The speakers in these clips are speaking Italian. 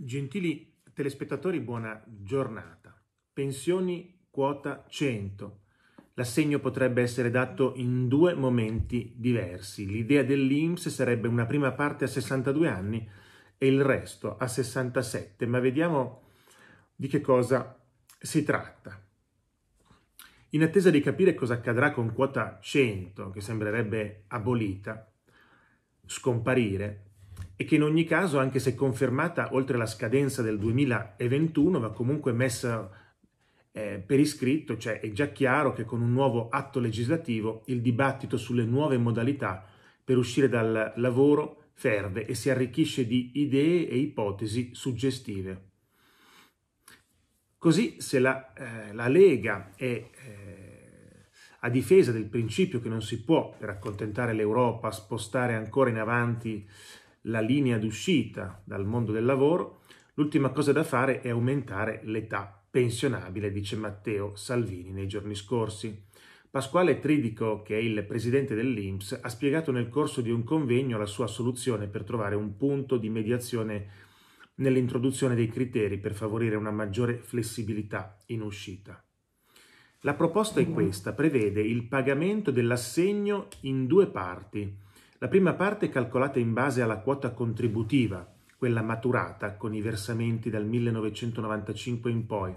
Gentili telespettatori, buona giornata. Pensioni quota 100. L'assegno potrebbe essere dato in due momenti diversi. L'idea dell'INPS sarebbe una prima parte a 62 anni e il resto a 67, ma vediamo di che cosa si tratta. In attesa di capire cosa accadrà con quota 100, che sembrerebbe abolita, scomparire, e che in ogni caso, anche se confermata oltre la scadenza del 2021, va comunque messa eh, per iscritto, cioè è già chiaro che con un nuovo atto legislativo il dibattito sulle nuove modalità per uscire dal lavoro ferve e si arricchisce di idee e ipotesi suggestive. Così se la, eh, la Lega è eh, a difesa del principio che non si può, per accontentare l'Europa, spostare ancora in avanti la linea d'uscita dal mondo del lavoro, l'ultima cosa da fare è aumentare l'età pensionabile, dice Matteo Salvini nei giorni scorsi. Pasquale Tridico, che è il presidente dell'INPS, ha spiegato nel corso di un convegno la sua soluzione per trovare un punto di mediazione nell'introduzione dei criteri per favorire una maggiore flessibilità in uscita. La proposta è questa, prevede il pagamento dell'assegno in due parti, la prima parte è calcolata in base alla quota contributiva, quella maturata con i versamenti dal 1995 in poi,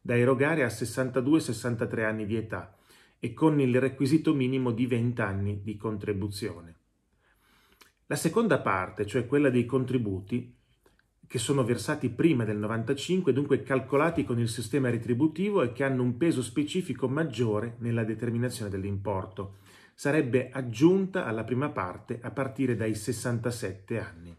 da erogare a 62-63 anni di età e con il requisito minimo di 20 anni di contribuzione. La seconda parte, cioè quella dei contributi, che sono versati prima del 95, dunque calcolati con il sistema retributivo e che hanno un peso specifico maggiore nella determinazione dell'importo, sarebbe aggiunta alla prima parte a partire dai 67 anni.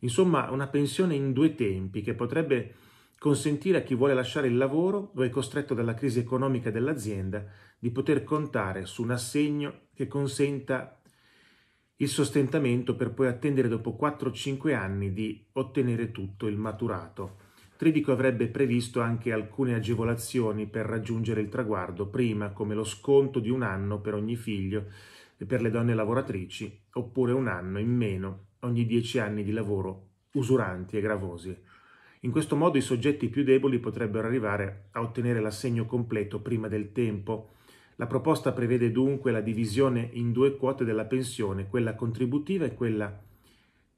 Insomma, una pensione in due tempi che potrebbe consentire a chi vuole lasciare il lavoro o è costretto dalla crisi economica dell'azienda di poter contare su un assegno che consenta il sostentamento per poi attendere dopo 4-5 anni di ottenere tutto il maturato. Tridico avrebbe previsto anche alcune agevolazioni per raggiungere il traguardo prima, come lo sconto di un anno per ogni figlio e per le donne lavoratrici, oppure un anno in meno ogni dieci anni di lavoro usuranti e gravosi. In questo modo i soggetti più deboli potrebbero arrivare a ottenere l'assegno completo prima del tempo. La proposta prevede dunque la divisione in due quote della pensione, quella contributiva e quella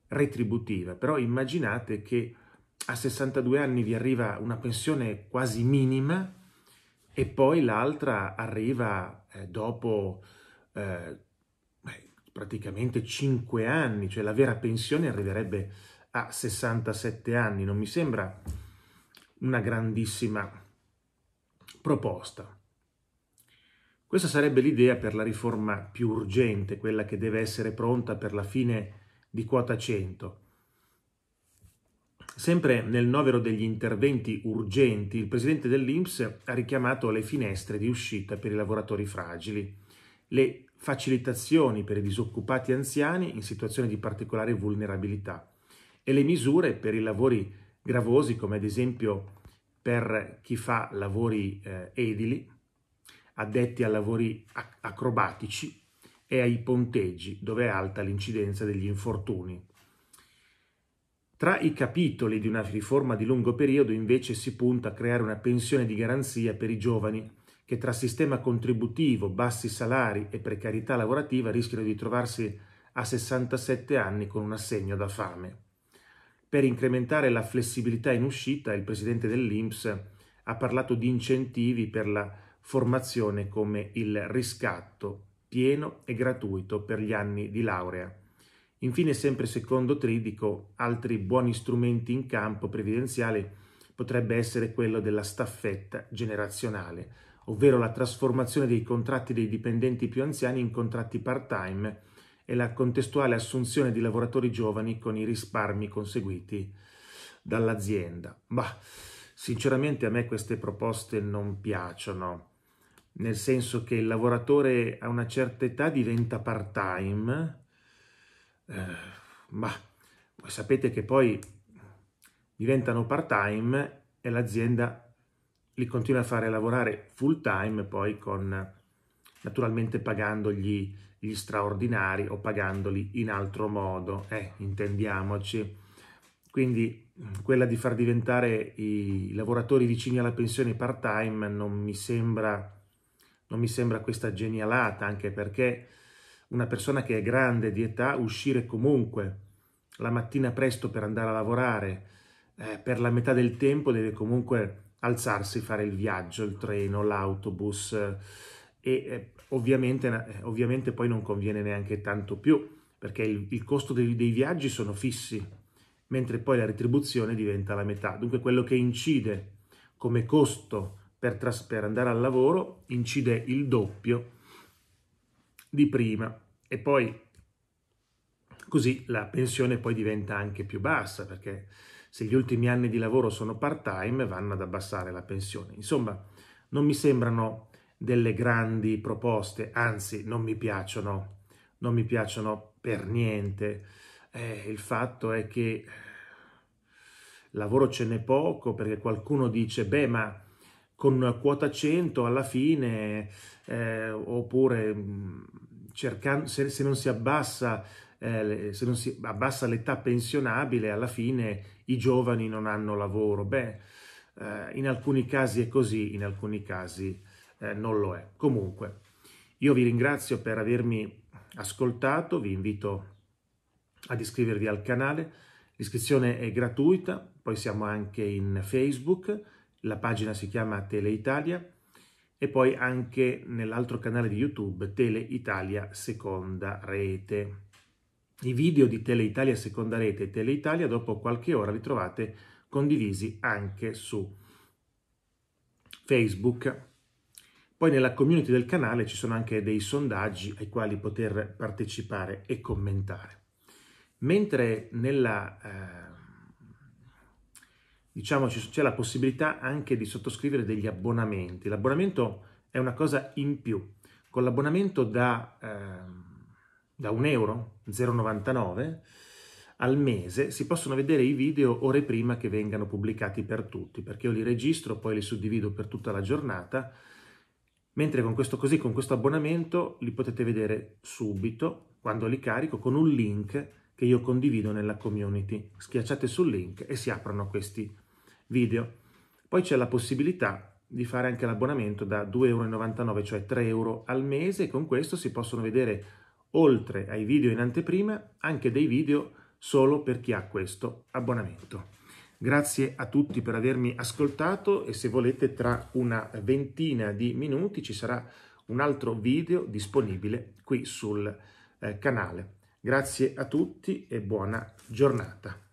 retributiva. Però immaginate che a 62 anni vi arriva una pensione quasi minima e poi l'altra arriva eh, dopo eh, praticamente 5 anni, cioè la vera pensione arriverebbe a 67 anni. Non mi sembra una grandissima proposta. Questa sarebbe l'idea per la riforma più urgente, quella che deve essere pronta per la fine di quota 100. Sempre nel novero degli interventi urgenti, il presidente dell'Inps ha richiamato le finestre di uscita per i lavoratori fragili, le facilitazioni per i disoccupati anziani in situazioni di particolare vulnerabilità e le misure per i lavori gravosi, come ad esempio per chi fa lavori eh, edili, addetti a lavori acrobatici e ai ponteggi, dove è alta l'incidenza degli infortuni. Tra i capitoli di una riforma di lungo periodo invece si punta a creare una pensione di garanzia per i giovani che tra sistema contributivo, bassi salari e precarietà lavorativa rischiano di trovarsi a 67 anni con un assegno da fame. Per incrementare la flessibilità in uscita, il presidente dell'INPS ha parlato di incentivi per la formazione come il riscatto pieno e gratuito per gli anni di laurea. Infine, sempre secondo Tridico, altri buoni strumenti in campo previdenziale potrebbe essere quello della staffetta generazionale, ovvero la trasformazione dei contratti dei dipendenti più anziani in contratti part-time e la contestuale assunzione di lavoratori giovani con i risparmi conseguiti dall'azienda. Bah, sinceramente a me queste proposte non piacciono, nel senso che il lavoratore a una certa età diventa part-time eh, ma voi sapete che poi diventano part-time e l'azienda li continua a fare lavorare full-time poi con, naturalmente pagandogli gli straordinari o pagandoli in altro modo, eh, intendiamoci. Quindi quella di far diventare i lavoratori vicini alla pensione part-time non mi sembra non mi sembra questa genialata, anche perché una persona che è grande di età uscire comunque la mattina presto per andare a lavorare, eh, per la metà del tempo deve comunque alzarsi, fare il viaggio, il treno, l'autobus eh, e eh, ovviamente, eh, ovviamente, poi non conviene neanche tanto più perché il, il costo dei, dei viaggi sono fissi, mentre poi la retribuzione diventa la metà. Dunque quello che incide come costo per, per, andare al lavoro incide il doppio di prima e poi così la pensione poi diventa anche più bassa perché se gli ultimi anni di lavoro sono part time vanno ad abbassare la pensione. Insomma, non mi sembrano delle grandi proposte, anzi non mi piacciono, non mi piacciono per niente. Eh, il fatto è che eh, lavoro ce n'è poco perché qualcuno dice beh ma con quota 100 alla fine eh, oppure mm, cercando, se, se, non si abbassa eh, se non si abbassa l'età pensionabile alla fine i giovani non hanno lavoro beh eh, in alcuni casi è così in alcuni casi eh, non lo è comunque io vi ringrazio per avermi ascoltato vi invito ad iscrivervi al canale l'iscrizione è gratuita poi siamo anche in facebook la pagina si chiama Teleitalia. Italia e poi anche nell'altro canale di YouTube Tele Italia Seconda Rete. I video di Tele Italia Seconda Rete e Tele Italia dopo qualche ora li trovate condivisi anche su Facebook. Poi nella community del canale ci sono anche dei sondaggi ai quali poter partecipare e commentare. Mentre nella eh, diciamo c'è la possibilità anche di sottoscrivere degli abbonamenti. L'abbonamento è una cosa in più. Con l'abbonamento da, eh, da 1 euro, 0,99 al mese, si possono vedere i video ore prima che vengano pubblicati per tutti, perché io li registro, poi li suddivido per tutta la giornata, mentre con questo così, con questo abbonamento, li potete vedere subito, quando li carico, con un link che io condivido nella community. Schiacciate sul link e si aprono questi video. Poi c'è la possibilità di fare anche l'abbonamento da 2,99 euro, cioè 3 euro al mese, con questo si possono vedere, oltre ai video in anteprima, anche dei video solo per chi ha questo abbonamento. Grazie a tutti per avermi ascoltato e se volete tra una ventina di minuti ci sarà un altro video disponibile qui sul eh, canale. Grazie a tutti e buona giornata.